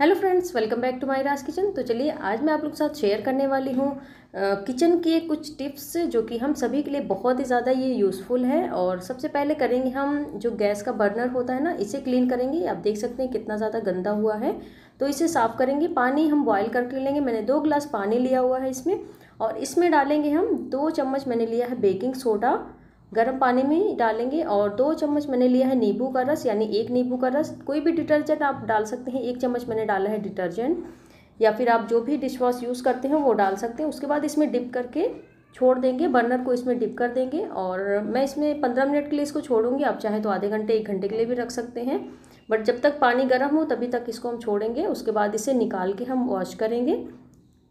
hello friends welcome back to my Raj kitchen तो चलिए आज मैं आप लोग के साथ शेयर करने वाली हूँ किचन के कुछ टिप्स जो कि हम सभी के लिए बहुत ही ज़्यादा ये यूज़फुल है और सबसे पहले करेंगे हम जो गैस का बर्नर होता है ना इसे क्लीन करेंगे आप देख सकते हैं कितना ज़्यादा गंदा हुआ है तो इसे साफ़ करेंगे पानी हम बॉयल करके लेंगे मैंने दो ग्लास पानी लिया हुआ है इसमें और इसमें डालेंगे हम दो चम्मच मैंने लिया है बेकिंग सोडा गर्म पानी में डालेंगे और दो चम्मच मैंने लिया है नींबू का रस यानी एक नींबू का रस कोई भी डिटर्जेंट आप डाल सकते हैं एक चम्मच मैंने डाला है डिटर्जेंट या फिर आप जो भी डिश वॉश यूज़ करते हैं वो डाल सकते हैं उसके बाद इसमें डिप करके छोड़ देंगे बर्नर को इसमें डिप कर देंगे और मैं इसमें पंद्रह मिनट के लिए इसको छोड़ूंगी आप चाहे तो आधे घंटे एक घंटे के लिए भी रख सकते हैं बट जब तक पानी गर्म हो तभी तक इसको हम छोड़ेंगे उसके बाद इसे निकाल के हम वॉश करेंगे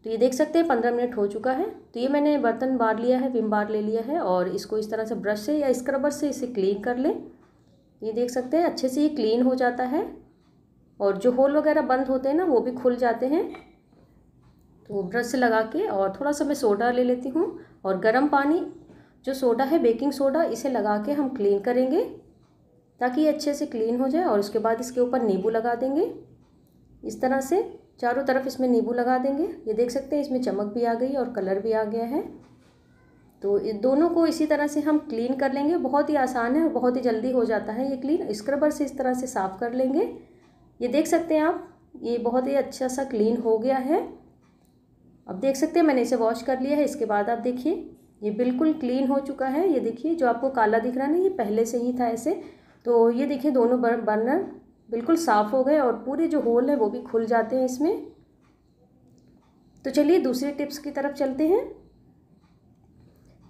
तो ये देख सकते हैं पंद्रह मिनट हो चुका है तो ये मैंने बर्तन बार लिया है विम बार ले लिया है और इसको इस तरह से ब्रश से या स्क्रबर से इसे क्लीन कर लें ये देख सकते हैं अच्छे से ये क्लीन हो जाता है और जो होल वगैरह बंद होते हैं ना वो भी खुल जाते हैं तो ब्रश से लगा के और थोड़ा सा मैं सोडा ले लेती हूँ और गर्म पानी जो सोडा है बेकिंग सोडा इसे लगा के हम क्लीन करेंगे ताकि ये अच्छे से क्लीन हो जाए और उसके बाद इसके ऊपर नींबू लगा देंगे इस तरह से चारों तरफ इसमें नींबू लगा देंगे ये देख सकते हैं इसमें चमक भी आ गई और कलर भी आ गया है तो दोनों को इसी तरह से हम क्लीन कर लेंगे बहुत ही आसान है और बहुत ही जल्दी हो जाता है ये क्लीन स्क्रबर से इस तरह से साफ़ कर लेंगे ये देख सकते हैं आप ये बहुत ही अच्छा सा क्लीन हो गया है अब देख सकते हैं मैंने इसे वॉश कर लिया है इसके बाद आप देखिए ये बिल्कुल क्लीन हो चुका है ये देखिए जो आपको काला दिख रहा है ना ये पहले से ही था ऐसे तो ये देखिए दोनों बर्नर बिल्कुल साफ़ हो गए और पूरे जो होल है वो भी खुल जाते हैं इसमें तो चलिए दूसरे टिप्स की तरफ चलते हैं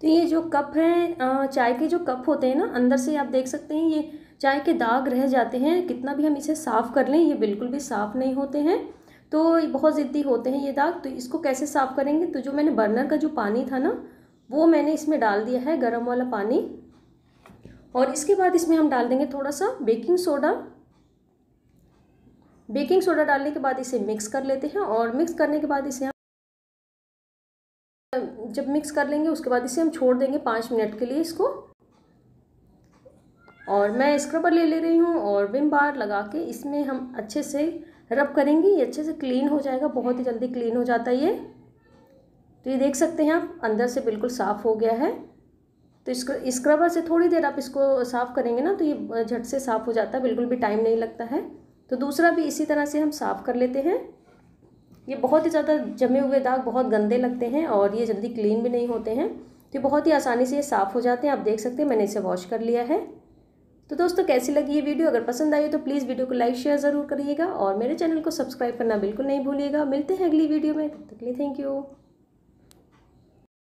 तो ये जो कप हैं चाय के जो कप होते हैं ना अंदर से आप देख सकते हैं ये चाय के दाग रह जाते हैं कितना भी हम इसे साफ़ कर लें ये बिल्कुल भी साफ़ नहीं होते हैं तो बहुत ज़िद्दी होते हैं ये दाग तो इसको कैसे साफ़ करेंगे तो जो मैंने बर्नर का जो पानी था ना वो मैंने इसमें डाल दिया है गर्म वाला पानी और इसके बाद इसमें हम डाल देंगे थोड़ा सा बेकिंग सोडा बेकिंग सोडा डालने के बाद इसे मिक्स कर लेते हैं और मिक्स करने के बाद इसे हम जब मिक्स कर लेंगे उसके बाद इसे हम छोड़ देंगे पाँच मिनट के लिए इसको और मैं स्क्रबर ले ले रही हूँ और विम बार लगा के इसमें हम अच्छे से रब करेंगे ये अच्छे से क्लीन हो जाएगा बहुत ही जल्दी क्लीन हो जाता है ये तो ये देख सकते हैं आप अंदर से बिल्कुल साफ़ हो गया है तो स्क्रबर से थोड़ी देर आप इसको साफ़ करेंगे ना तो ये झट से साफ़ हो जाता है बिल्कुल भी टाइम नहीं लगता है तो दूसरा भी इसी तरह से हम साफ़ कर लेते हैं ये बहुत ही ज़्यादा जमे हुए दाग बहुत गंदे लगते हैं और ये जल्दी क्लीन भी नहीं होते हैं तो बहुत ही आसानी से ये साफ़ हो जाते हैं आप देख सकते हैं मैंने इसे वॉश कर लिया है तो दोस्तों कैसी लगी ये वीडियो अगर पसंद आई तो प्लीज़ वीडियो को लाइक शेयर ज़रूर करिएगा और मेरे चैनल को सब्सक्राइब करना बिल्कुल नहीं भूलिएगा मिलते हैं अगली वीडियो में तब तक लिए थैंक यू